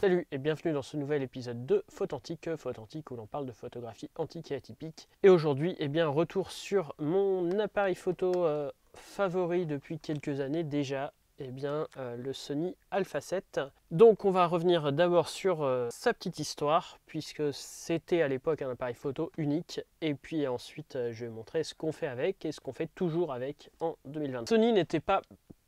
Salut et bienvenue dans ce nouvel épisode de Photantique, Photantique où l'on parle de photographie antique et atypique. Et aujourd'hui, eh bien, retour sur mon appareil photo euh, favori depuis quelques années déjà, eh bien, euh, le Sony Alpha 7. Donc on va revenir d'abord sur euh, sa petite histoire, puisque c'était à l'époque un appareil photo unique, et puis ensuite je vais montrer ce qu'on fait avec et ce qu'on fait toujours avec en 2020. Sony n'était pas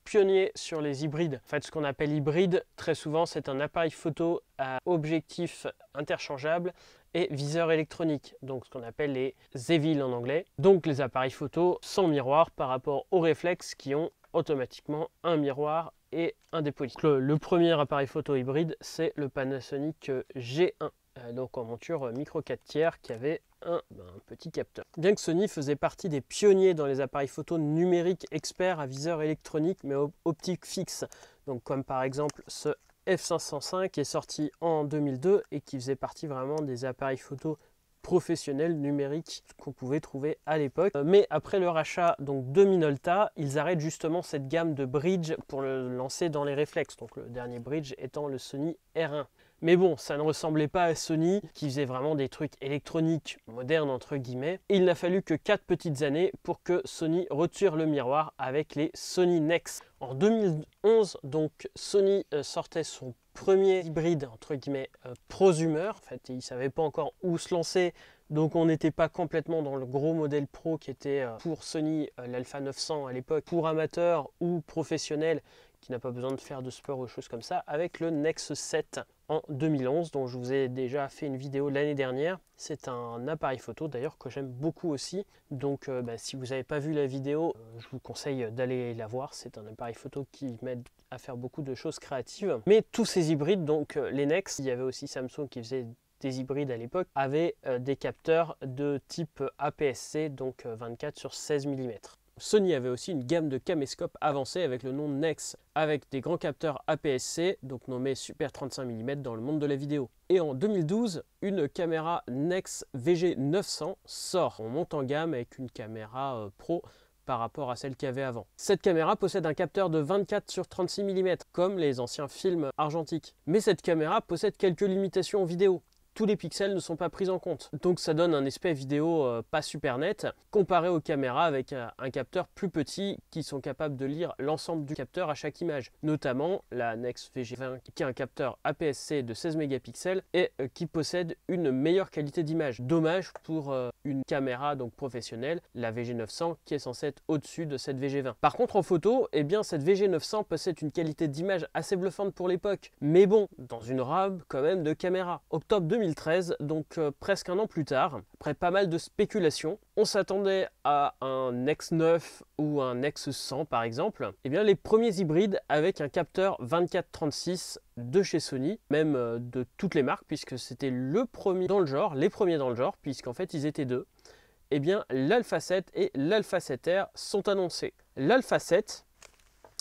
pionnier sur les hybrides. En fait, ce qu'on appelle hybride, très souvent, c'est un appareil photo à objectif interchangeable et viseur électronique, donc ce qu'on appelle les EVIL en anglais. Donc les appareils photo sans miroir par rapport aux réflexes qui ont automatiquement un miroir et un dépoli. Le, le premier appareil photo hybride, c'est le Panasonic G1, euh, donc en monture micro 4 tiers qui avait ben. un, petit capteur. Bien que Sony faisait partie des pionniers dans les appareils photo numériques experts à viseur électronique mais optique fixe, donc comme par exemple ce F505 qui est sorti en 2002 et qui faisait partie vraiment des appareils photo professionnels numériques qu'on pouvait trouver à l'époque. Euh, mais après le rachat donc, de Minolta, ils arrêtent justement cette gamme de bridge pour le lancer dans les réflexes, donc le dernier bridge étant le Sony R1. Mais bon, ça ne ressemblait pas à Sony, qui faisait vraiment des trucs électroniques modernes, entre guillemets. il n'a fallu que 4 petites années pour que Sony retire le miroir avec les Sony Next. En 2011, donc, Sony euh, sortait son premier hybride, entre guillemets, euh, En fait, il ne savait pas encore où se lancer, donc on n'était pas complètement dans le gros modèle pro qui était euh, pour Sony euh, l'Alpha 900 à l'époque, pour amateurs ou professionnels qui n'a pas besoin de faire de sport ou choses comme ça, avec le nex 7 en 2011, dont je vous ai déjà fait une vidéo l'année dernière. C'est un appareil photo d'ailleurs que j'aime beaucoup aussi. Donc euh, bah, si vous n'avez pas vu la vidéo, euh, je vous conseille d'aller la voir. C'est un appareil photo qui m'aide à faire beaucoup de choses créatives. Mais tous ces hybrides, donc euh, les Nex, il y avait aussi Samsung qui faisait des hybrides à l'époque, avaient des capteurs de type APS-C, donc 24 sur 16 mm. Sony avait aussi une gamme de caméscopes avancés avec le nom Nex, avec des grands capteurs APS-C, donc nommés Super 35 mm dans le monde de la vidéo. Et en 2012, une caméra Nex VG900 sort. On monte en gamme avec une caméra euh, pro par rapport à celle qu'il y avait avant. Cette caméra possède un capteur de 24 sur 36 mm, comme les anciens films argentiques. Mais cette caméra possède quelques limitations vidéo tous les pixels ne sont pas pris en compte. Donc ça donne un aspect vidéo euh, pas super net, comparé aux caméras avec euh, un capteur plus petit qui sont capables de lire l'ensemble du capteur à chaque image. Notamment la Nex VG20 qui est un capteur APS-C de 16 mégapixels et euh, qui possède une meilleure qualité d'image. Dommage pour une caméra donc professionnelle, la VG900 qui est censée être au-dessus de cette VG20. Par contre en photo, eh bien cette VG900 possède une qualité d'image assez bluffante pour l'époque. Mais bon, dans une robe quand même de caméra. Octobre 2000 2013, donc euh, presque un an plus tard, après pas mal de spéculations, on s'attendait à un X9 ou un X100 par exemple, et eh bien les premiers hybrides avec un capteur 2436 de chez Sony, même euh, de toutes les marques, puisque c'était le premier dans le genre, les premiers dans le genre, puisqu'en fait ils étaient deux, et eh bien l'Alpha 7 et l'Alpha 7R sont annoncés. L'Alpha 7,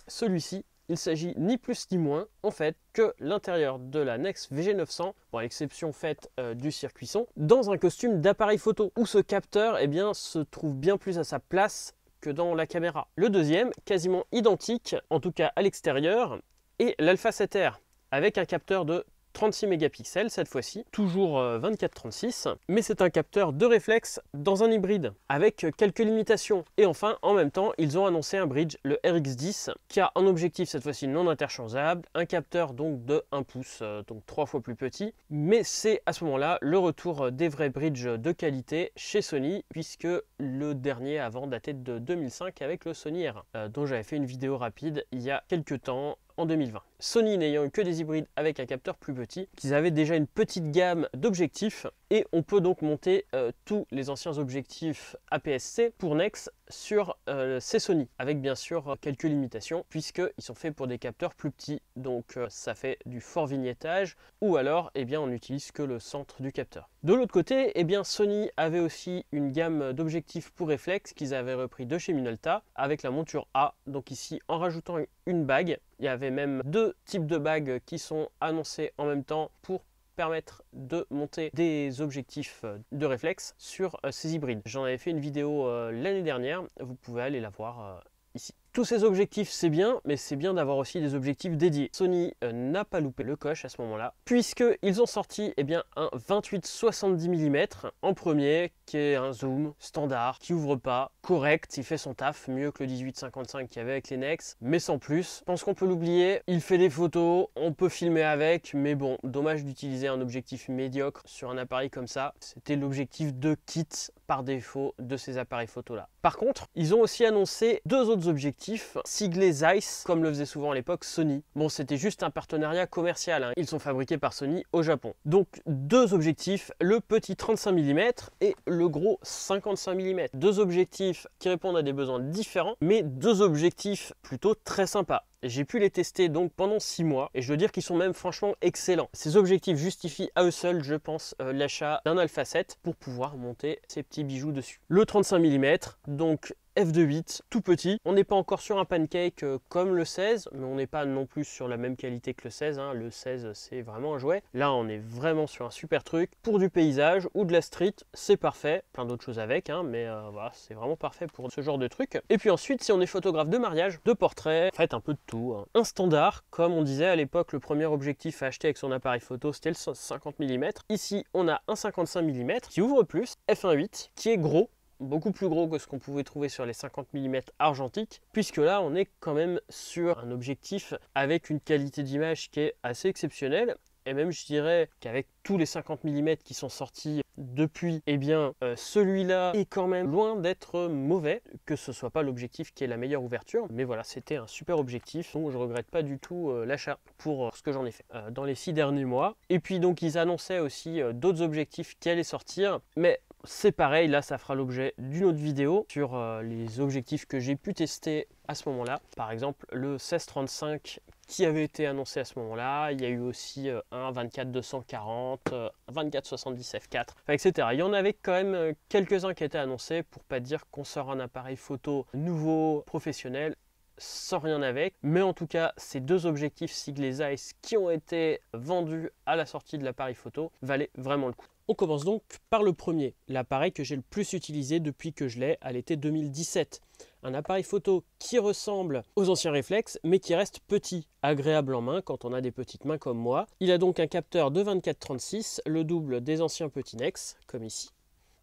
celui-ci il s'agit ni plus ni moins en fait que l'intérieur de la Nex VG900, pour à l'exception faite euh, du circuit son, dans un costume d'appareil photo où ce capteur eh bien, se trouve bien plus à sa place que dans la caméra. Le deuxième, quasiment identique, en tout cas à l'extérieur, est l'Alpha 7R avec un capteur de 36 mégapixels cette fois-ci, toujours 24-36, euh, mais c'est un capteur de réflexe dans un hybride, avec quelques limitations. Et enfin, en même temps, ils ont annoncé un bridge, le RX10, qui a un objectif cette fois-ci non interchangeable, un capteur donc de 1 pouce, euh, donc 3 fois plus petit, mais c'est à ce moment-là le retour euh, des vrais bridges de qualité chez Sony, puisque le dernier avant datait de 2005 avec le Sony r dont j'avais fait une vidéo rapide il y a quelques temps 2020. Sony n'ayant eu que des hybrides avec un capteur plus petit, qu'ils avaient déjà une petite gamme d'objectifs et on peut donc monter euh, tous les anciens objectifs APS-C pour Nex sur euh, ces Sony avec bien sûr euh, quelques limitations puisqu'ils sont faits pour des capteurs plus petits donc ça fait du fort vignettage ou alors eh bien on n'utilise que le centre du capteur. De l'autre côté et eh bien Sony avait aussi une gamme d'objectifs pour réflexe qu'ils avaient repris de chez Minolta avec la monture A donc ici en rajoutant une bague il y avait même deux types de bagues qui sont annoncés en même temps pour permettre de monter des objectifs euh, de réflexe sur euh, ces hybrides. J'en avais fait une vidéo euh, l'année dernière, vous pouvez aller la voir ici. Tous ces objectifs, c'est bien, mais c'est bien d'avoir aussi des objectifs dédiés. Sony n'a pas loupé le coche à ce moment-là, puisqu'ils ont sorti eh bien, un 28-70 mm en premier, un zoom standard, qui ouvre pas, correct, il fait son taf, mieux que le 1855 qu'il y avait avec les Nex, mais sans plus. Je pense qu'on peut l'oublier, il fait des photos, on peut filmer avec, mais bon, dommage d'utiliser un objectif médiocre sur un appareil comme ça. C'était l'objectif de kit par défaut de ces appareils photo là. Par contre, ils ont aussi annoncé deux autres objectifs siglés Zeiss, comme le faisait souvent à l'époque Sony. Bon, c'était juste un partenariat commercial, hein. ils sont fabriqués par Sony au Japon. Donc deux objectifs, le petit 35 mm et le gros 55 mm. Deux objectifs qui répondent à des besoins différents, mais deux objectifs plutôt très sympas. J'ai pu les tester donc pendant six mois et je dois dire qu'ils sont même franchement excellents. Ces objectifs justifient à eux seuls, je pense, euh, l'achat d'un Alpha 7 pour pouvoir monter ces petits bijoux dessus. Le 35 mm, donc f 28 tout petit. On n'est pas encore sur un pancake euh, comme le 16, mais on n'est pas non plus sur la même qualité que le 16. Hein. Le 16, c'est vraiment un jouet. Là, on est vraiment sur un super truc. Pour du paysage ou de la street, c'est parfait. Plein d'autres choses avec, hein, mais euh, voilà, c'est vraiment parfait pour ce genre de truc. Et puis ensuite, si on est photographe de mariage, de portrait, faites un peu de tout. Hein. Un standard, comme on disait à l'époque, le premier objectif à acheter avec son appareil photo, c'était le 50 mm. Ici, on a un 55 mm qui ouvre plus, f1.8, qui est gros, beaucoup plus gros que ce qu'on pouvait trouver sur les 50 mm argentiques, puisque là on est quand même sur un objectif avec une qualité d'image qui est assez exceptionnelle. Et même je dirais qu'avec tous les 50 mm qui sont sortis depuis, eh bien euh, celui-là est quand même loin d'être mauvais, que ce soit pas l'objectif qui est la meilleure ouverture, mais voilà, c'était un super objectif, donc je regrette pas du tout euh, l'achat pour euh, ce que j'en ai fait dans les six derniers mois. Et puis donc ils annonçaient aussi d'autres objectifs qui allaient sortir, mais c'est pareil, là ça fera l'objet d'une autre vidéo sur euh, les objectifs que j'ai pu tester à ce moment-là. Par exemple le 1635 qui avait été annoncé à ce moment-là, il y a eu aussi euh, un 24-240, 24-70 f4, etc. Il y en avait quand même euh, quelques-uns qui étaient annoncés pour pas dire qu'on sort un appareil photo nouveau, professionnel, sans rien avec. Mais en tout cas, ces deux objectifs Sigles Ice qui ont été vendus à la sortie de l'appareil photo valaient vraiment le coup. On commence donc par le premier, l'appareil que j'ai le plus utilisé depuis que je l'ai à l'été 2017. Un appareil photo qui ressemble aux anciens réflexes mais qui reste petit, agréable en main quand on a des petites mains comme moi. Il a donc un capteur de 24-36, le double des anciens petits Nex, comme ici,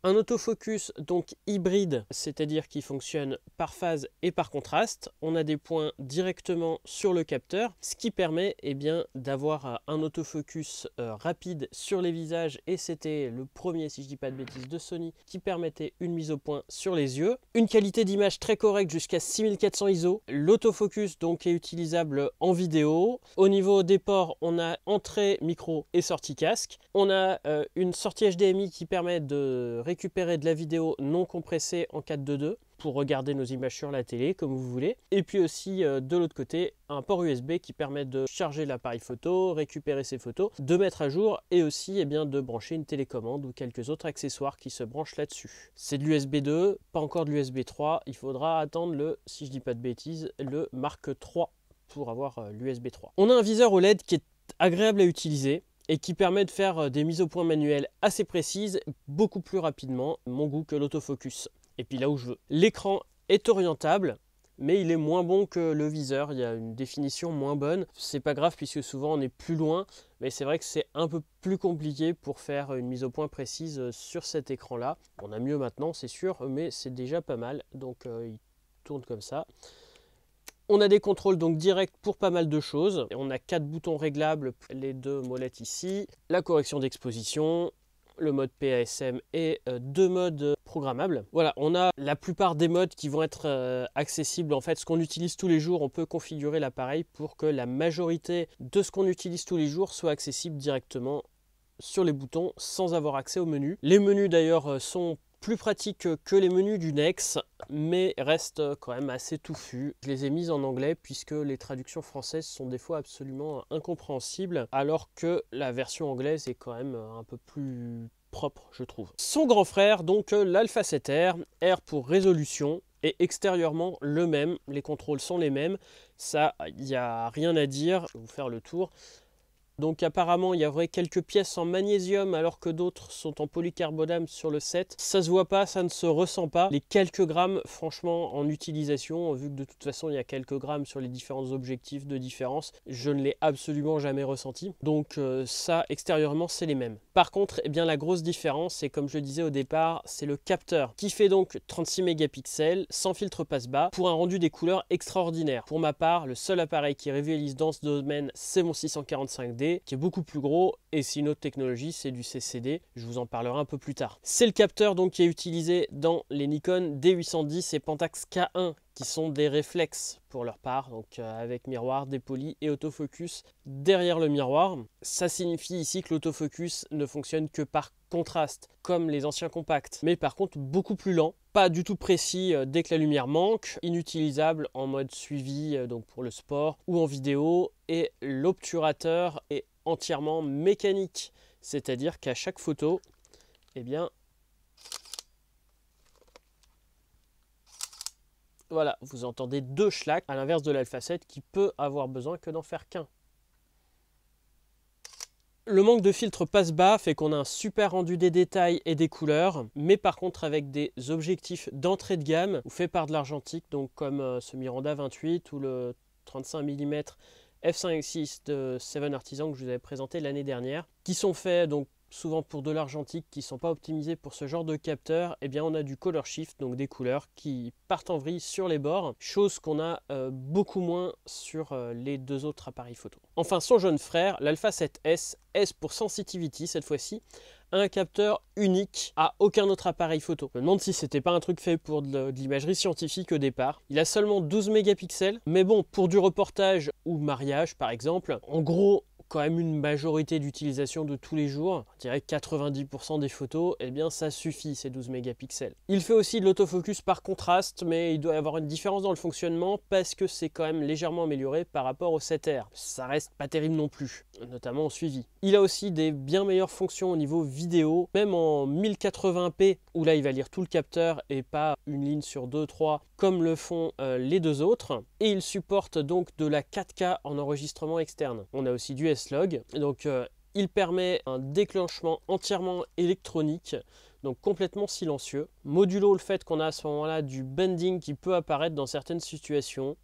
un autofocus donc hybride, c'est-à-dire qui fonctionne par phase et par contraste. On a des points directement sur le capteur, ce qui permet et eh bien, d'avoir un autofocus euh, rapide sur les visages. Et c'était le premier, si je dis pas de bêtises, de Sony qui permettait une mise au point sur les yeux. Une qualité d'image très correcte jusqu'à 6400 ISO. L'autofocus donc est utilisable en vidéo. Au niveau des ports, on a entrée micro et sortie casque. On a euh, une sortie HDMI qui permet de récupérer de la vidéo non compressée en 4.2.2 pour regarder nos images sur la télé comme vous voulez. Et puis aussi euh, de l'autre côté un port USB qui permet de charger l'appareil photo, récupérer ses photos, de mettre à jour et aussi eh bien, de brancher une télécommande ou quelques autres accessoires qui se branchent là-dessus. C'est de l'USB 2, pas encore de l'USB 3, il faudra attendre le, si je dis pas de bêtises, le Mark 3 pour avoir euh, l'USB 3. On a un viseur OLED qui est agréable à utiliser, et qui permet de faire euh, des mises au point manuelles assez précises, beaucoup plus rapidement, mon goût que l'autofocus. Et puis là où je veux. L'écran est orientable, mais il est moins bon que le viseur, il y a une définition moins bonne. C'est pas grave puisque souvent on est plus loin, mais c'est vrai que c'est un peu plus compliqué pour faire une mise au point précise euh, sur cet écran-là. On a mieux maintenant, c'est sûr, mais c'est déjà pas mal, donc euh, il tourne comme ça. On a des contrôles donc directs pour pas mal de choses. Et on a quatre boutons réglables, les deux molettes ici, la correction d'exposition, le mode PASM et euh, deux modes programmables. Voilà, on a la plupart des modes qui vont être euh, accessibles. En fait, ce qu'on utilise tous les jours, on peut configurer l'appareil pour que la majorité de ce qu'on utilise tous les jours soit accessible directement sur les boutons sans avoir accès au menu. Les menus d'ailleurs euh, sont plus pratique que les menus du Nex, mais reste quand même assez touffu. Je les ai mis en anglais puisque les traductions françaises sont des fois absolument incompréhensibles, alors que la version anglaise est quand même un peu plus propre, je trouve. Son grand frère, donc l'Alpha 7 R, R pour résolution, est extérieurement le même, les contrôles sont les mêmes, ça, il n'y a rien à dire, je vais vous faire le tour. Donc apparemment il y aurait quelques pièces en magnésium alors que d'autres sont en polycarbonate sur le 7 Ça se voit pas, ça ne se ressent pas. Les quelques grammes franchement en utilisation, vu que de toute façon il y a quelques grammes sur les différents objectifs de différence, je ne l'ai absolument jamais ressenti. Donc euh, ça extérieurement c'est les mêmes. Par contre eh bien la grosse différence c'est comme je disais au départ c'est le capteur qui fait donc 36 mégapixels sans filtre passe bas pour un rendu des couleurs extraordinaire. Pour ma part le seul appareil qui révélise dans ce domaine c'est mon 645D qui est beaucoup plus gros et c'est une autre technologie, c'est du CCD. Je vous en parlerai un peu plus tard. C'est le capteur donc qui est utilisé dans les Nikon D810 et Pentax K1 qui sont des réflexes pour leur part, donc euh, avec miroir, dépoli et autofocus derrière le miroir. Ça signifie ici que l'autofocus ne fonctionne que par contraste, comme les anciens compacts, mais par contre beaucoup plus lent, pas du tout précis euh, dès que la lumière manque, inutilisable en mode suivi, euh, donc pour le sport ou en vidéo, et l'obturateur est entièrement mécanique, c'est-à-dire qu'à chaque photo, et eh bien, Voilà, vous entendez deux schlacks, à l'inverse de l'alpha 7 qui peut avoir besoin que d'en faire qu'un. Le manque de filtre passe bas fait qu'on a un super rendu des détails et des couleurs, mais par contre avec des objectifs d'entrée de gamme ou faits par de l'argentique, donc comme euh, ce Miranda 28 ou le 35 mm f5.6 de Seven Artisan que je vous avais présenté l'année dernière, qui sont faits donc souvent pour de l'argentique qui ne sont pas optimisés pour ce genre de capteur, eh bien on a du color shift, donc des couleurs qui partent en vrille sur les bords, chose qu'on a euh, beaucoup moins sur euh, les deux autres appareils photo. Enfin son jeune frère, l'Alpha 7S, S pour sensitivity cette fois-ci, un capteur unique à aucun autre appareil photo. Je me demande si c'était pas un truc fait pour de l'imagerie scientifique au départ. Il a seulement 12 mégapixels, mais bon, pour du reportage ou mariage par exemple, en gros, quand même une majorité d'utilisation de tous les jours, on dirais 90% des photos, eh bien ça suffit ces 12 mégapixels. Il fait aussi de l'autofocus par contraste, mais il doit y avoir une différence dans le fonctionnement parce que c'est quand même légèrement amélioré par rapport au 7R. Ça reste pas terrible non plus, notamment au suivi. Il a aussi des bien meilleures fonctions au niveau vidéo, même en 1080p, où là il va lire tout le capteur et pas une ligne sur 2-3 comme le font euh, les deux autres. Et il supporte donc de la 4K en enregistrement externe. On a aussi du donc euh, il permet un déclenchement entièrement électronique, donc complètement silencieux, modulo le fait qu'on a à ce moment-là du bending qui peut apparaître dans certaines situations,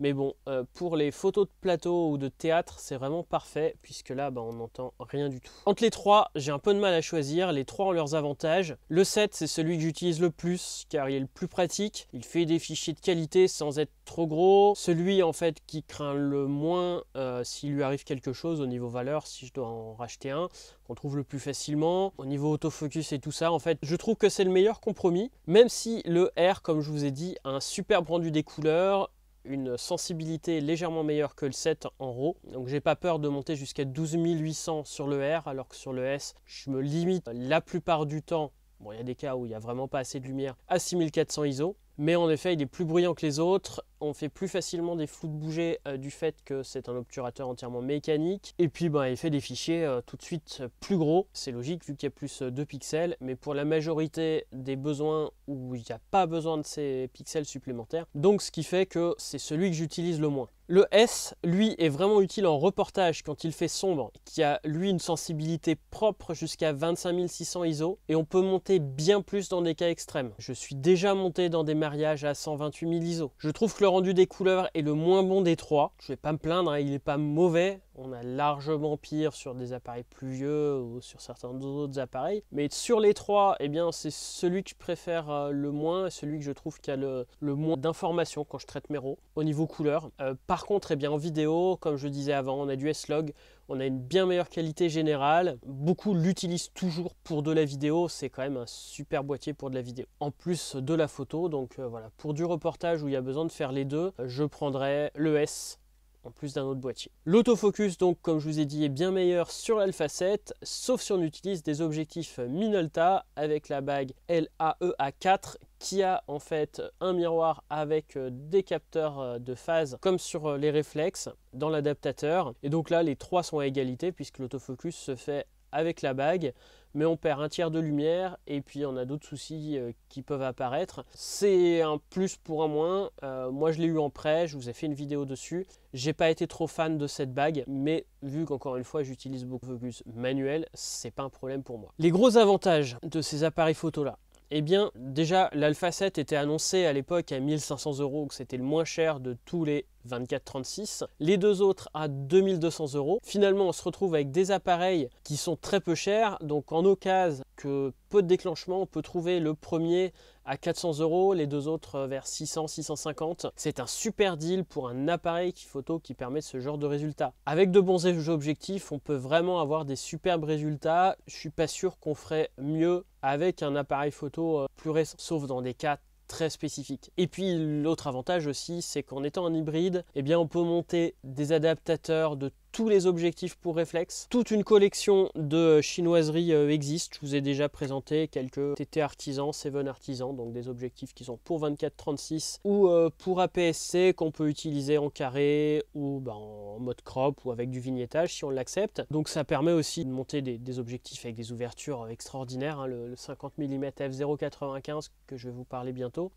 mais bon, euh, pour les photos de plateau ou de théâtre, c'est vraiment parfait, puisque là, bah, on n'entend rien du tout. Entre les trois, j'ai un peu de mal à choisir. Les trois ont leurs avantages. Le 7, c'est celui que j'utilise le plus, car il est le plus pratique. Il fait des fichiers de qualité sans être trop gros. Celui, en fait, qui craint le moins euh, s'il lui arrive quelque chose au niveau valeur, si je dois en racheter un, qu'on trouve le plus facilement. Au niveau autofocus et tout ça, en fait, je trouve que c'est le meilleur compromis, même si le R, comme je vous ai dit, a un super rendu des couleurs une sensibilité légèrement meilleure que le 7 en RAW. Donc j'ai pas peur de monter jusqu'à 12800 sur le R, alors que sur le S, je me limite la plupart du temps. Bon, il y a des cas où il n'y a vraiment pas assez de lumière à 6400 ISO, mais en effet, il est plus bruyant que les autres on fait plus facilement des flous de bouger euh, du fait que c'est un obturateur entièrement mécanique. Et puis ben, il fait des fichiers euh, tout de suite plus gros. C'est logique vu qu'il y a plus euh, de pixels, mais pour la majorité des besoins où il n'y a pas besoin de ces pixels supplémentaires. Donc ce qui fait que c'est celui que j'utilise le moins. Le S, lui, est vraiment utile en reportage quand il fait sombre, qui a, lui, une sensibilité propre jusqu'à 25600 ISO, et on peut monter bien plus dans des cas extrêmes. Je suis déjà monté dans des mariages à 128 000 ISO. Je trouve que rendu des couleurs est le moins bon des trois. Je vais pas me plaindre, hein, il n'est pas mauvais. On a largement pire sur des appareils plus vieux ou sur certains autres appareils. Mais sur les trois, eh bien, c'est celui que je préfère euh, le moins et celui que je trouve qui a le, moins d'informations quand je traite mes RAW au niveau couleur. Euh, par contre, eh bien, en vidéo, comme je disais avant, on a du S-Log on a une bien meilleure qualité générale. Beaucoup l'utilisent toujours pour de la vidéo, c'est quand même un super boîtier pour de la vidéo. En plus de la photo, donc euh, voilà, pour du reportage où il y a besoin de faire les deux, je prendrai le S en plus d'un autre boîtier. L'autofocus, donc, comme je vous ai dit, est bien meilleur sur l'Alpha 7, sauf si on utilise des objectifs Minolta avec la bague LAEA4 qui a en fait un miroir avec euh, des capteurs euh, de phase comme sur euh, les réflexes dans l'adaptateur. Et donc là, les trois sont à égalité puisque l'autofocus se fait avec la bague, mais on perd un tiers de lumière et puis on a d'autres soucis qui peuvent apparaître. C'est un plus pour un moins. moi, je l'ai eu en prêt, je vous ai fait une vidéo dessus. J'ai pas été trop fan de cette bague, mais vu qu'encore une fois, j'utilise beaucoup de focus manuel, c'est pas un problème pour moi. Les gros avantages de ces appareils photo là, eh bien, déjà, l'Alpha 7 était annoncé à l'époque à 1500 euros, que c'était le moins cher de tous les 36 les deux autres à 2200 euros. Finalement, on se retrouve avec des appareils qui sont très peu chers, donc en occasion que peu de déclenchement, on peut trouver le premier à 400 euros, les deux autres vers 600, 650. C'est un super deal pour un appareil qui photo qui permet ce genre de résultats. Avec de bons objectifs, on peut vraiment avoir des superbes résultats. Je suis pas sûr qu'on ferait mieux avec un appareil photo euh, plus récent, sauf dans des cas très spécifique. Et puis l'autre avantage aussi, c'est qu'en étant un hybride, et eh bien on peut monter des adaptateurs de tous les objectifs pour réflexe. Toute une collection de chinoiseries euh, existe. Je vous ai déjà présenté quelques TT artisans, 7 artisans, donc des objectifs qui sont pour 24-36 ou euh, pour APS-C qu'on peut utiliser en carré ou bah, en mode crop ou avec du vignettage si on l'accepte. Donc ça permet aussi de monter des, objectifs avec des ouvertures euh, extraordinaires. Hein. le 50 mm f0.95 que je vais vous parler bientôt,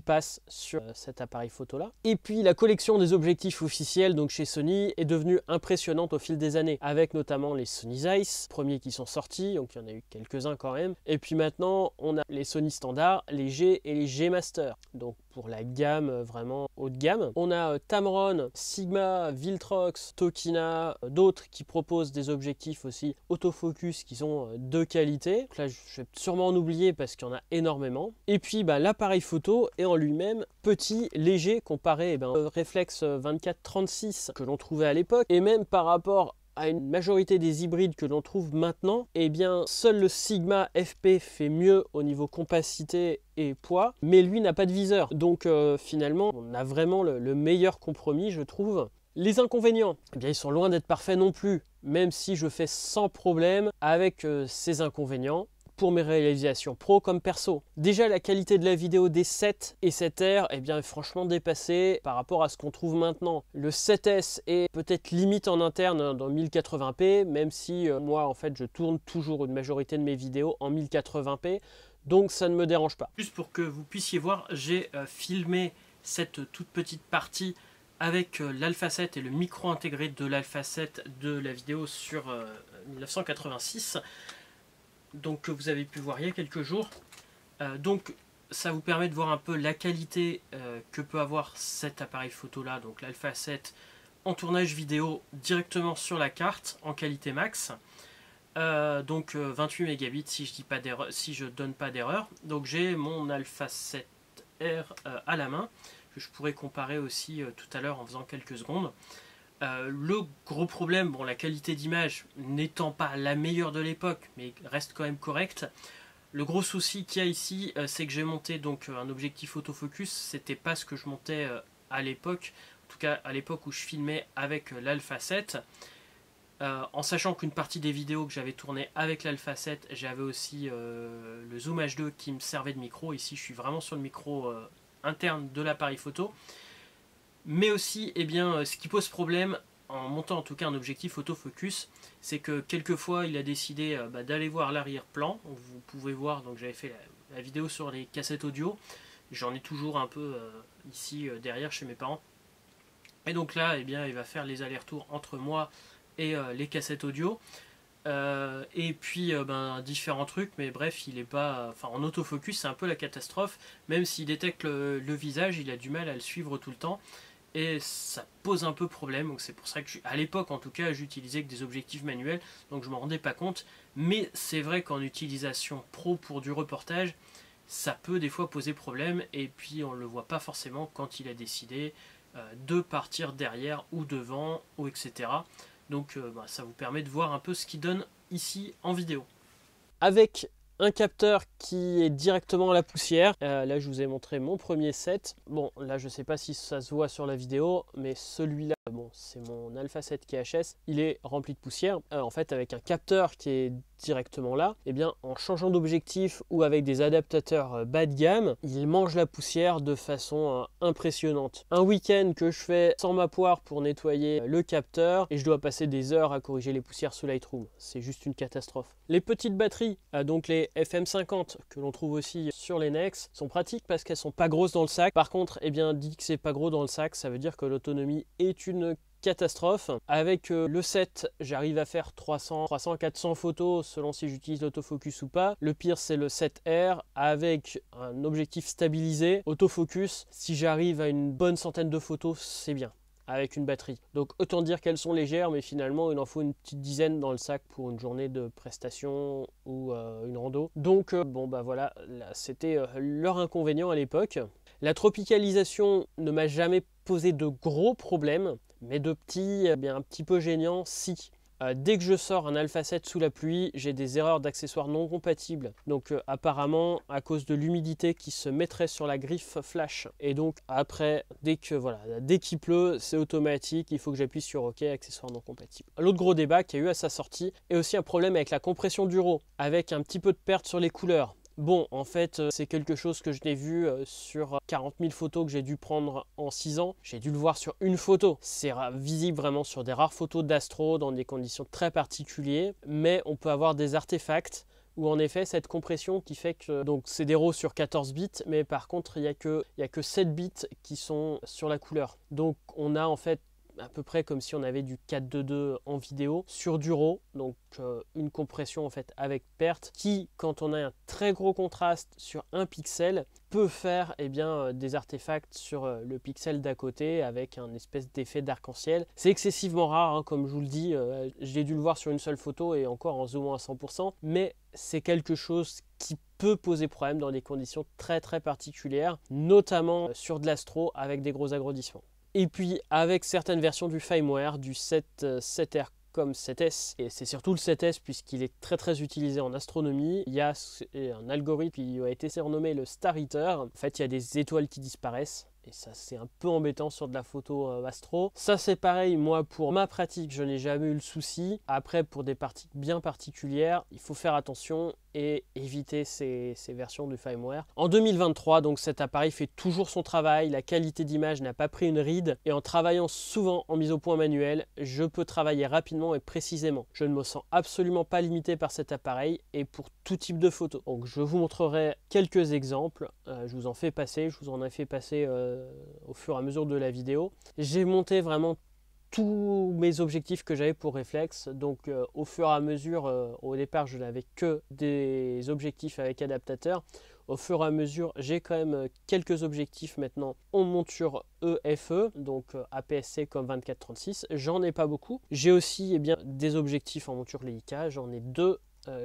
passe sur euh, cet appareil photo là. Et puis la collection des objectifs officiels donc chez Sony est devenue impressionnante au fil des années avec notamment les Sony Zeiss, premiers qui sont sortis, donc il y en a eu quelques-uns quand même. Et puis maintenant on a les Sony standard les G et les G Master. Donc pour la gamme euh, vraiment haut de gamme. On a euh, Tamron, Sigma, Viltrox, Tokina, euh, d'autres qui proposent des objectifs aussi autofocus qui sont de qualité. là, je vais sûrement en oublier parce qu'il y en a énormément. Et puis, bah, l'appareil photo est en lui-même petit, léger comparé eh ben, au réflexe 24-36 que l'on trouvait à l'époque et même par rapport à une majorité des hybrides que l'on trouve maintenant, et eh bien seul le Sigma FP fait mieux au niveau compacité et poids, mais lui n'a pas de viseur. Donc euh, finalement, on a vraiment le, meilleur compromis, je trouve. Les inconvénients, eh bien, ils sont loin d'être parfaits non plus, même si je fais sans problème avec euh, ces inconvénients mes réalisations pro comme perso. Déjà la qualité de la vidéo des 7 et 7R eh est bien, franchement dépassée par rapport à ce qu'on trouve maintenant. Le 7S est peut-être limite en interne hein, dans 1080p, même si euh, moi en fait je tourne toujours une majorité de mes vidéos en 1080p, donc ça ne me dérange pas. Juste pour que vous puissiez voir, j'ai euh, filmé cette toute petite partie avec euh, l'Alpha 7 et le micro intégré de l'Alpha 7 de la vidéo sur 1986 donc que vous avez pu voir il y a quelques jours. Euh, donc ça vous permet de voir un peu la qualité euh, que peut avoir cet appareil photo là, donc l'Alpha 7 en tournage vidéo directement sur la carte en qualité max. Euh, donc 28 mégabits si je dis pas donne pas d'erreur. Donc j'ai mon Alpha 7R à la main que je pourrais comparer aussi tout à l'heure en faisant quelques secondes. Euh, le gros problème, bon, la qualité d'image n'étant pas la meilleure de l'époque, mais reste quand même correcte. Le gros souci qu'il y a ici, euh, c'est que j'ai monté donc euh, un objectif autofocus. C'était pas ce que je montais à l'époque, en tout cas à l'époque où je filmais avec l'Alpha 7. en sachant qu'une partie des vidéos que j'avais tournées avec l'Alpha 7, j'avais aussi le Zoom H2 qui me servait de micro. Ici, je suis vraiment sur le micro interne de l'appareil photo mais aussi eh bien, euh, ce qui pose problème en montant en tout cas un objectif autofocus, c'est que quelquefois il a décidé euh, bah, d'aller voir l'arrière-plan. Vous pouvez voir, donc j'avais fait la, vidéo sur les cassettes audio, j'en ai toujours un peu euh, ici derrière chez mes parents. Et donc là, eh bien, il va faire les allers-retours entre moi et les cassettes audio. et puis ben, différents trucs, mais bref, il est pas. en autofocus, c'est un peu la catastrophe. Même s'il détecte le visage, il a du mal à le suivre tout le temps et ça pose un peu problème. Donc c'est pour ça que, à l'époque en tout cas, j'utilisais que des objectifs manuels, donc je m'en rendais pas compte. Mais c'est vrai qu'en utilisation pro pour du reportage, ça peut des fois poser problème et puis on le voit pas forcément quand il a décidé euh, de partir derrière ou devant ou etc. Donc euh, bah, ça vous permet de voir un peu ce qu'il donne ici en vidéo. Avec un capteur qui est directement à la poussière. Euh, là, je vous ai montré mon premier set. Bon, là, je sais pas si ça se voit sur la vidéo, mais celui-là, ah bon, c'est mon Alpha 7 KHS il est rempli de poussière. Euh, en fait, avec un capteur qui est directement là, et eh bien en changeant d'objectif ou avec des adaptateurs euh, bas de gamme, il mange la poussière de façon euh, impressionnante. Un week-end que je fais sans ma poire pour nettoyer le capteur et je dois passer des heures à corriger les poussières sous Lightroom. C'est juste une catastrophe. Les petites batteries, donc les FM50 que l'on trouve aussi sur les Nex, sont pratiques parce qu'elles sont pas grosses dans le sac. Par contre, eh bien dit que c'est pas gros dans le sac, ça veut dire que l'autonomie est une catastrophe. Avec euh, le 7, j'arrive à faire 300, 300, 400 photos selon si j'utilise l'autofocus ou pas. Le pire, c'est le 7R avec un objectif stabilisé, autofocus. Si j'arrive à une bonne centaine de photos, c'est bien avec une batterie. Donc autant dire qu'elles sont légères, mais finalement il en faut une petite dizaine dans le sac pour une journée de prestation ou euh, une rando. Donc euh, bon bah voilà, c'était leur inconvénient à l'époque. La tropicalisation ne m'a jamais posé de gros problèmes mais de petit, eh bien, un petit peu gênant si. Euh, dès que je sors un Alpha 7 sous la pluie, j'ai des erreurs d'accessoires non compatibles. Donc euh, apparemment à cause de l'humidité qui se mettrait sur la griffe flash. Et donc après, dès que voilà, dès qu'il pleut, c'est automatique, il faut que j'appuie sur OK, accessoires non compatibles. L'autre gros débat qu'il y a eu à sa sortie est aussi un problème avec la compression du RAW, avec un petit peu de perte sur les couleurs. Bon, en fait, euh, c'est quelque chose que je n'ai vu euh, sur 40 euh, 000 photos que j'ai dû prendre en 6 ans. J'ai dû le voir sur une photo. C'est visible vraiment sur des rares photos d'astro dans des conditions très particulières, mais on peut avoir des artefacts où en effet cette compression qui fait que donc c'est des rows sur 14 bits mais par contre il n'y a, a que 7 bits qui sont sur la couleur donc on a en fait à peu près comme si on avait du 4-2-2 en vidéo sur du RAW, donc euh, une compression en fait avec perte qui, quand on a un très gros contraste sur un pixel, peut faire eh bien, euh, des artefacts sur euh, le pixel d'à côté avec un espèce d'effet d'arc-en-ciel. C'est excessivement rare, hein, comme je vous le dis, j'ai dû le voir sur une seule photo et encore en zoomant à 100%, mais c'est quelque chose qui peut poser problème dans des conditions très très particulières, notamment sur de l'astro avec des gros agrandissements. Et puis avec certaines versions du firmware, du 7, 7R euh, comme 7S, et c'est surtout le 7S puisqu'il est très très utilisé en astronomie, il y a un algorithme qui a été surnommé le Star Eater. En fait, il y a des étoiles qui disparaissent. Et ça, c'est un peu embêtant sur de la photo euh, astro. Ça, c'est pareil, moi, pour ma pratique, je n'ai jamais eu le souci. Après, pour des parties bien particulières, il faut faire attention éviter ces, versions du firmware. En 2023, donc cet appareil fait toujours son travail, la qualité d'image n'a pas pris une ride et en travaillant souvent en mise au point manuelle, je peux travailler rapidement et précisément. Je ne me sens absolument pas limité par cet appareil et pour tout type de photos Donc je vous montrerai quelques exemples, euh, je vous en fais passer, je vous en ai fait passer euh, au fur et à mesure de la vidéo. J'ai monté vraiment tous mes objectifs que j'avais pour réflexe. Donc euh, au fur et à mesure, euh, au départ je n'avais que des objectifs avec adaptateur. Au fur et à mesure, j'ai quand même euh, quelques objectifs maintenant en monture EFE, e, donc APS-C comme 24-36. J'en ai pas beaucoup. J'ai aussi et eh bien, des objectifs en monture Leica. J'en ai deux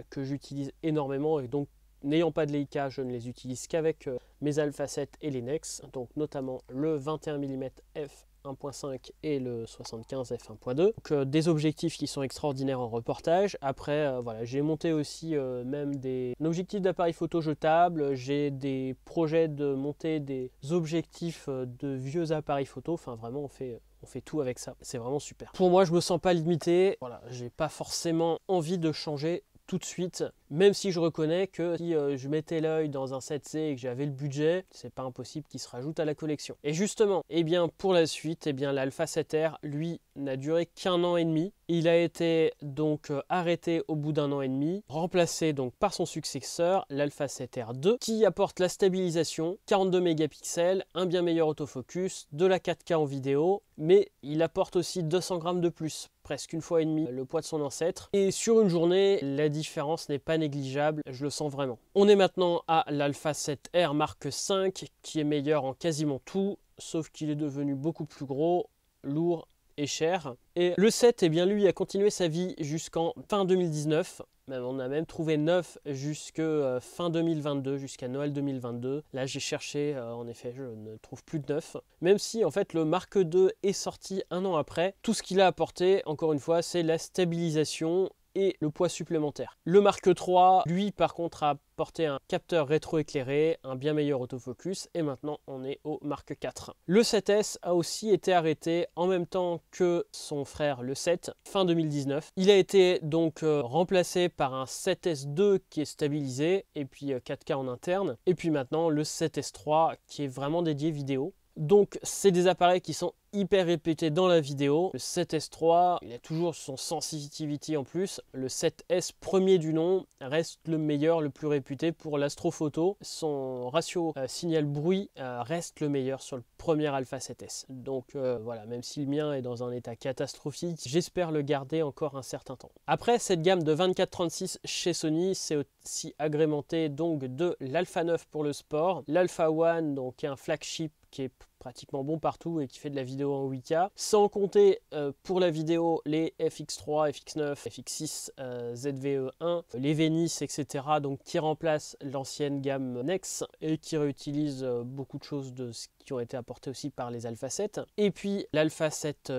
que j'utilise énormément et donc N'ayant pas de Leica, je ne les utilise qu'avec mes Alpha 7 et les Nex, donc notamment le 21 mm f 1.5 et le 75 f1.2. Donc des objectifs qui sont extraordinaires en reportage. Après, euh, voilà, j'ai monté aussi euh, même des objectifs d'appareils photo jetables J'ai des projets de monter des objectifs euh, de vieux appareils photo. Enfin, vraiment, on fait on fait tout avec ça. C'est vraiment super. Pour moi, je me sens pas limité. Voilà, j'ai pas forcément envie de changer tout de suite, même si je reconnais que si euh, je mettais l'œil dans un 7C et que j'avais le budget, c'est pas impossible qu'il se rajoute à la collection. Et justement, eh bien pour la suite, eh bien l'Alpha 7R, lui, n'a duré qu'un an et demi. Il a été donc euh, arrêté au bout d'un an et demi, remplacé donc par son successeur, l'Alpha 7 R2, qui apporte la stabilisation, 42 mégapixels, un bien meilleur autofocus, de la 4K en vidéo, mais il apporte aussi 200 grammes de plus, presque une fois et demie le poids de son ancêtre. Et sur une journée, la différence n'est pas négligeable, je le sens vraiment. On est maintenant à l'Alpha 7R Mark V, qui est meilleur en quasiment tout, sauf qu'il est devenu beaucoup plus gros, lourd et cher. Et le 7, eh bien lui a continué sa vie jusqu'en fin 2019. on a même trouvé 9 jusqu'à euh, fin 2022, jusqu'à Noël 2022. Là, j'ai cherché, euh, en effet, je ne trouve plus de 9. Même si, en fait, le marque 2 est sorti un an après, tout ce qu'il a apporté, encore une fois, c'est la stabilisation et le poids supplémentaire. Le Mark 3, lui par contre, a porté un capteur rétroéclairé, un bien meilleur autofocus et maintenant on est au Mark IV. Le 7S a aussi été arrêté en même temps que son frère le 7 fin 2019. Il a été donc euh, remplacé par un 7S2 qui est stabilisé et puis 4K euh, en interne et puis maintenant le 7S3 qui est vraiment dédié vidéo donc c'est des appareils qui sont hyper répétés dans la vidéo. Le 7S3, il a toujours son sensitivity en plus. Le 7S premier du nom reste le meilleur, le plus réputé pour l'astrophoto. Son ratio euh, signal-bruit euh, reste le meilleur sur le premier Alpha 7S. Donc euh, voilà, même si le mien est dans un état catastrophique, j'espère le garder encore un certain temps. Après, cette gamme de 24-36 chez Sony, c'est aussi agrémenté donc de l'Alpha 9 pour le sport, l'Alpha 1, donc un flagship qui est pratiquement bon partout et qui fait de la vidéo en 8K. Sans compter euh, pour la vidéo les FX3, FX9, FX6, ZVE1, les Venice, etc. Donc qui remplace l'ancienne gamme Nex et qui réutilise euh, beaucoup de choses de ce qui ont été apportées aussi par les Alpha 7. Et puis l'Alpha 7C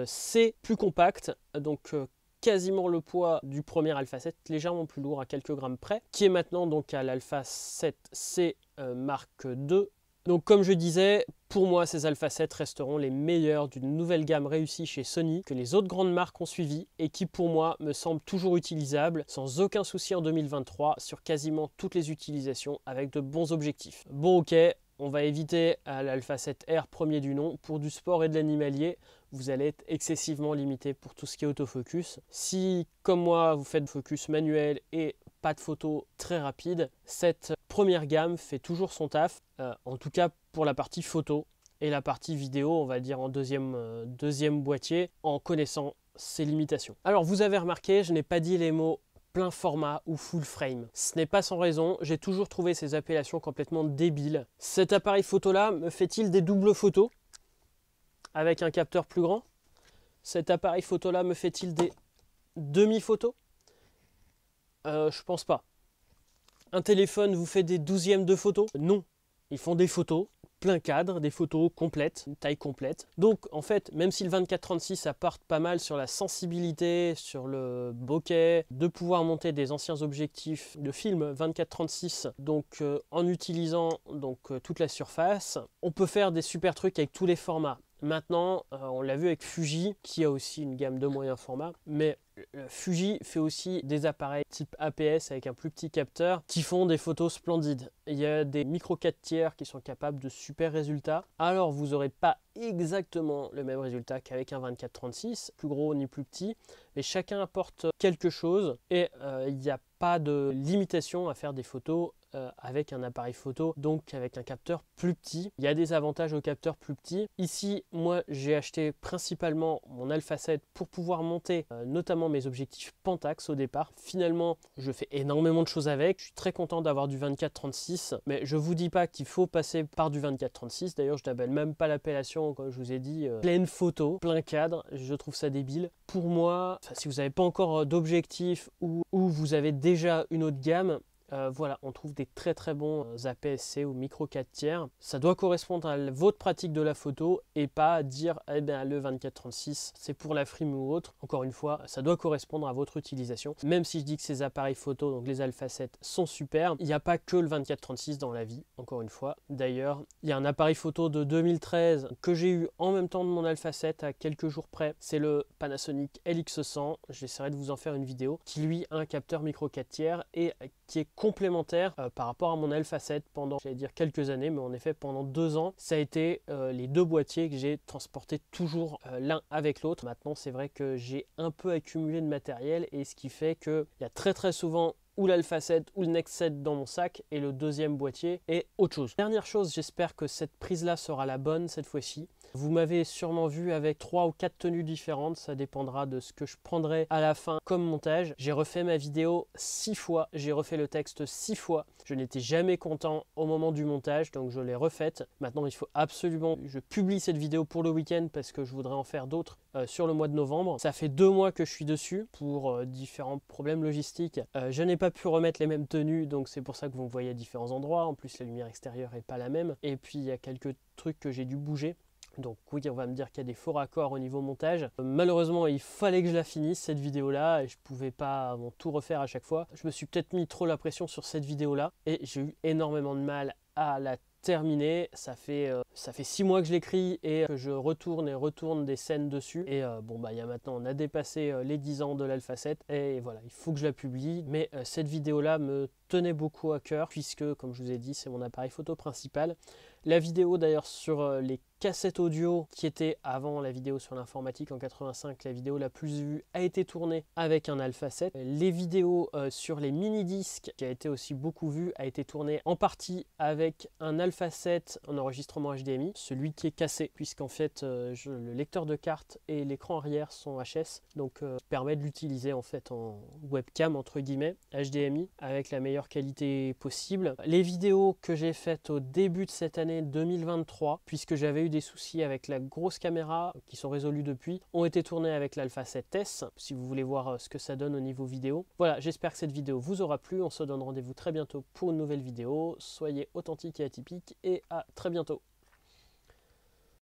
euh, plus compact, donc quasiment le poids du premier Alpha 7, légèrement plus lourd à quelques grammes près, qui est maintenant donc à l'Alpha 7C marque 2 donc comme je disais, pour moi, ces Alpha 7 resteront les meilleurs d'une nouvelle gamme réussie chez Sony que les autres grandes marques ont suivi et qui pour moi me semble toujours utilisable sans aucun souci en 2023 sur quasiment toutes les utilisations avec de bons objectifs. Bon ok, on va éviter l'Alpha 7R premier du nom pour du sport et de l'animalier. Vous allez être excessivement limité pour tout ce qui est autofocus. Si, comme moi, vous faites focus manuel et pas de photos très rapides, cette première gamme fait toujours son taf, euh, en tout cas pour la partie photo et la partie vidéo, on va dire en deuxième, euh, deuxième boîtier, en connaissant ses limitations. Alors vous avez remarqué, je n'ai pas dit les mots plein format ou full frame. Ce n'est pas sans raison, j'ai toujours trouvé ces appellations complètement débiles. Cet appareil photo là me fait-il des doubles photos avec un capteur plus grand Cet appareil photo là me fait-il des demi-photos euh, je pense pas. Un téléphone vous fait des douzièmes de photos Non. Ils font des photos, plein cadre, des photos complètes, une taille complète. Donc en fait, même si le 24-36 pas mal sur la sensibilité, sur le bokeh, de pouvoir monter des anciens objectifs de film 24-36, donc euh, en utilisant donc euh, toute la surface, on peut faire des super trucs avec tous les formats. Maintenant, on l'a vu avec Fuji, qui a aussi une gamme de moyens formats, mais euh, Fuji fait aussi des appareils type APS avec un plus petit capteur qui font des photos splendides. Il y a des micro 4 tiers qui sont capables de super résultats. Alors vous n'aurez pas exactement le même résultat qu'avec un 24-36, plus gros ni plus petit, mais chacun apporte quelque chose et euh, il n'y a pas de limitation à faire des photos euh, avec un appareil photo, donc avec un capteur plus petit. Il y a des avantages au capteur plus petit. Ici, moi, j'ai acheté principalement mon Alpha 7 pour pouvoir monter euh, notamment mes objectifs Pentax au départ. Finalement, je fais énormément de choses avec. Je suis très content d'avoir du 24-36, mais je vous dis pas qu'il faut passer par du 24-36. D'ailleurs, je n'appelle même pas l'appellation, comme je vous ai dit, euh, pleine photo, plein cadre. Je trouve ça débile. Pour moi, si vous n'avez pas encore d'objectif ou, ou vous avez déjà une autre gamme, euh, voilà, on trouve des très très bons euh, APS-C ou micro 4 tiers. Ça doit correspondre à votre pratique de la photo et pas dire eh ben, le 24-36 c'est pour la frime ou autre. Encore une fois, ça doit correspondre à votre utilisation. Même si je dis que ces appareils photo, donc les Alpha 7, sont superbes, il n'y a pas que le 24-36 dans la vie, encore une fois. D'ailleurs, il y a un appareil photo de 2013 que j'ai eu en même temps de mon Alpha 7 à quelques jours près. C'est le Panasonic LX100. J'essaierai de vous en faire une vidéo qui lui a un capteur micro 4 tiers et qui est complémentaire euh, par rapport à mon Alpha 7 pendant, j'allais dire quelques années, mais en effet pendant deux ans, ça a été euh, les deux boîtiers que j'ai transportés toujours euh, l'un avec l'autre. Maintenant, c'est vrai que j'ai un peu accumulé de matériel et ce qui fait qu'il y a très très souvent ou l'Alpha 7 ou le Next 7 dans mon sac et le deuxième boîtier est autre chose. Dernière chose, j'espère que cette prise là sera la bonne cette fois-ci. Vous m'avez sûrement vu avec trois ou quatre tenues différentes, ça dépendra de ce que je prendrai à la fin comme montage. J'ai refait ma vidéo six fois, j'ai refait le texte six fois. Je n'étais jamais content au moment du montage, donc je l'ai refaite. Maintenant, il faut absolument je publie cette vidéo pour le week-end parce que je voudrais en faire d'autres euh, sur le mois de novembre. Ça fait deux mois que je suis dessus pour euh, différents problèmes logistiques. Euh, je n'ai pas pu remettre les mêmes tenues, donc c'est pour ça que vous me voyez à différents endroits. En plus, la lumière extérieure n'est pas la même. Et puis, il y a quelques trucs que j'ai dû bouger. Donc oui, on va me dire qu'il y a des faux raccords au niveau montage. Malheureusement, il fallait que je la finisse cette vidéo-là et je pouvais pas tout refaire à chaque fois. Je me suis peut-être mis trop la pression sur cette vidéo-là et j'ai eu énormément de mal à la terminer. Ça fait, euh, ça fait six mois que je l'écris et que je retourne et retourne des scènes dessus. Et euh, bon, bah, il y a maintenant, on a dépassé euh, les 10 ans de l'Alpha 7 et voilà, il faut que je la publie. Mais cette vidéo-là me tenait beaucoup à cœur puisque, comme je vous ai dit, c'est mon appareil photo principal. La vidéo d'ailleurs sur euh, les cassettes audio qui était avant la vidéo sur l'informatique en 85, la vidéo la plus vue a été tournée avec un Alpha 7. Les vidéos euh, sur les mini-disques qui a été aussi beaucoup vue a été tournée en partie avec un Alpha 7 en enregistrement HDMI, celui qui est cassé puisqu'en fait euh, le lecteur de cartes et l'écran arrière sont HS donc permet de l'utiliser en fait en webcam entre guillemets HDMI avec la meilleure qualité possible. Les vidéos que j'ai faites au début de cette année 2023, puisque j'avais eu des soucis avec la grosse caméra, qui sont résolus depuis, ont été tournés avec l'Alpha 7S, si vous voulez voir euh, ce que ça donne au niveau vidéo. Voilà, j'espère que cette vidéo vous aura plu, on se donne rendez-vous très bientôt pour une nouvelle vidéo, soyez authentique et atypique et à très bientôt